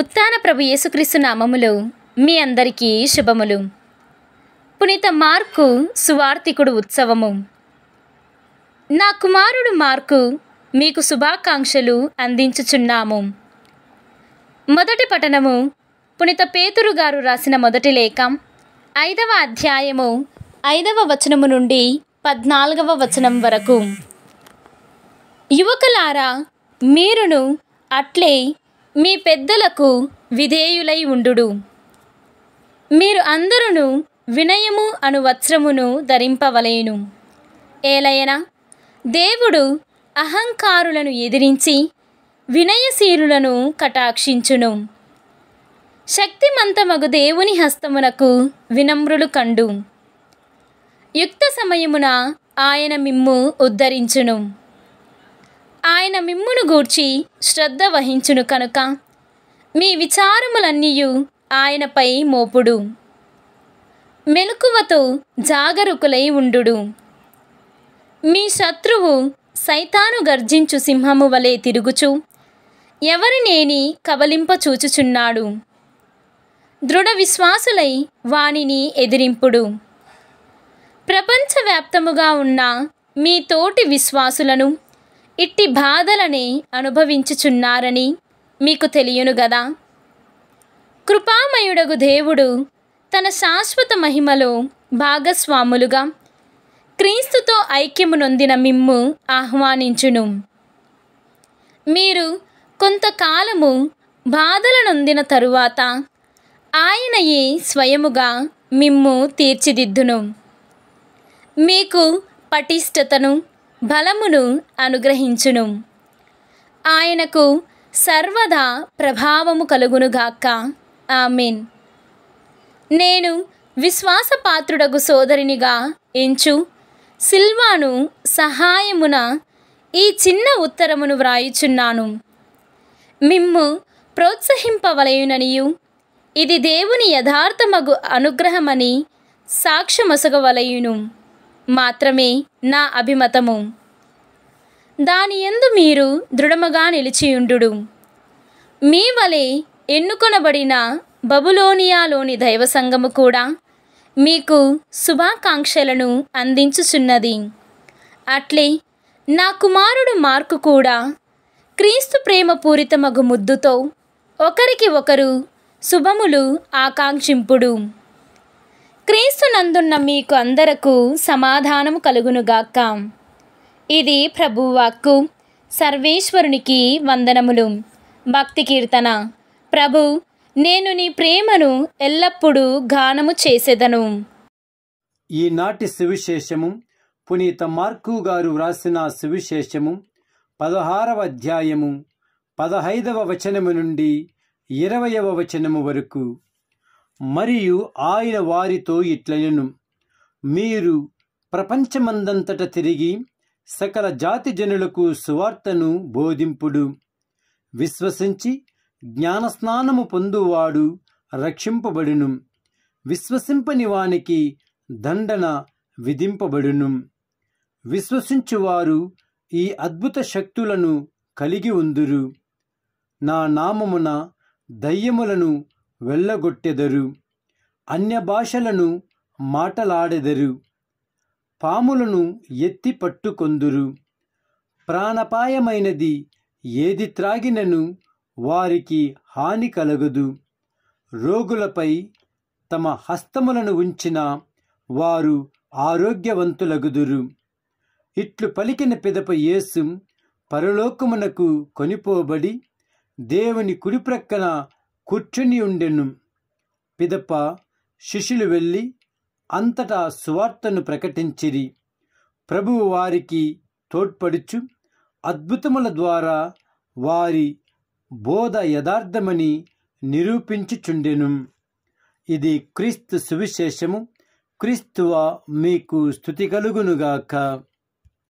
ఉత్తాన ప్రభు యేసుక్రీస్తు నామములు మీ అందరికీ శుభములు పునీత మార్కు సువార్తికుడు ఉత్సవము నా కుమారుడు మార్కు మీకు శుభాకాంక్షలు అందించుచున్నాము మొదటి పఠనము పునీత పేతురు గారు రాసిన మొదటి లేఖం ఐదవ అధ్యాయము ఐదవ వచనము నుండి పద్నాలుగవ వచనం వరకు యువకులారా మీరును అట్లే మీ పెద్దలకు విధేయులై ఉండుడు మీరు అందరును వినయము అను వస్త్రమును ధరింపవలేను ఏలయనా దేవుడు అహంకారులను ఎదిరించి వినయశీరులను కటాక్షించును శక్తిమంతమగు దేవుని హస్తమునకు వినమ్రులు కండు యుక్త సమయమున ఆయన మిమ్ము ఉద్ధరించును ఆయన మిమ్మును గూర్చి శ్రద్ధ వహించును కనుక మీ విచారములన్నీయు ఆయనపై మోపుడు మెలకువతో జాగరూకులై ఉండు మీ శత్రువు సైతాను గర్జించు సింహము వలె తిరుగుచు ఎవరినేని నేని కబలింపచూచుచున్నాడు దృఢ విశ్వాసులై వాణిని ఎదిరింపుడు ప్రపంచవ్యాప్తముగా ఉన్న మీ తోటి విశ్వాసులను ఇట్టి బాధలని అనుభవించుచున్నారని మీకు తెలియను గదా కృపామయుడగు దేవుడు తన శాశ్వత మహిమలో భాగస్వాములుగా క్రీస్తుతో ఐక్యము నొందిన మిమ్ము ఆహ్వానించును మీరు కొంతకాలము బాధల నొందిన తరువాత ఆయనయే స్వయముగా మిమ్ము తీర్చిదిద్దును మీకు పటిష్టతను బలమును అనుగ్రహించును ఆయనకు సర్వదా ప్రభావము కలుగునుగాక ఆమెన్ నేను విశ్వాసపాత్రుడగు సోదరినిగా ఎంచు సిల్వాను సహాయమున ఈ చిన్న ఉత్తరమును వ్రాయుచున్నాను మిమ్ము ప్రోత్సహింపవలయుననియు ఇది దేవుని యథార్థమగు అనుగ్రహమని సాక్ష్యమసగవలయును మాత్రమే నా అభిమతము దాని ఎందు మీరు దృఢముగా నిలిచియుండు మీ వలె ఎన్నుకొనబడిన బబులోనియాలోని దైవ సంఘము కూడా మీకు శుభాకాంక్షలను అందించుచున్నది అట్లే నా కుమారుడు మార్కు కూడా క్రీస్తు ప్రేమపూరితమగు ముద్దుతో ఒకరికి ఒకరు శుభములు ఆకాంక్షింపుడు క్రీస్తునందున్న మీకు అందరకు సమాధానము కలుగునుగాక ఇది ప్రభువాక్కు సర్వేశ్వరునికి వందనములు భక్తి కీర్తన ప్రభు నేను నీ ప్రేమను ఎల్లప్పుడూ గానము చేసేదను ఈనాటి సువిశేషము పునీత మార్కు గారు వ్రాసిన సువిశేషము పదహారవ అధ్యాయము పదహైదవ వచనము నుండి ఇరవయవ వచనము వరకు మరియు ఆయన వారితో ఇట్లయను మీరు ప్రపంచమందంతట తిరిగి సకల జాతి జనులకు సువార్తను బోధింపుడు విశ్వసించి జ్ఞానస్నానము పొందువాడు రక్షింపబడును విశ్వసింపని వానికి దండన విధింపబడును విశ్వసించువారు ఈ అద్భుత శక్తులను కలిగి ఉందురు నా నామమున దయ్యములను వెళ్ళగొట్టెదరు అన్య భాషలను మాటలాడెదరు పాములను ఎత్తి పట్టుకొందురు ప్రాణపాయమైనది ఏది త్రాగినను వారికి హాని కలగదు రోగులపై తమ హస్తములను ఉంచిన వారు ఆరోగ్యవంతులగుదురు ఇట్లు పలికిన పిదప యేసు పరలోకమునకు కొనిపోబడి దేవుని కుడిప్రక్కన కూర్చుని ఉండెను పిదప శిష్యులు వెళ్ళి అంతటా సువార్తను ప్రకటించిరి ప్రభువు వారికి తోడ్పడుచు అద్భుతముల ద్వారా వారి బోధ యథార్థమని నిరూపించుచుండెను ఇది క్రీస్తు సువిశేషము క్రీస్తువా మీకు స్థుతి కలుగునుగాక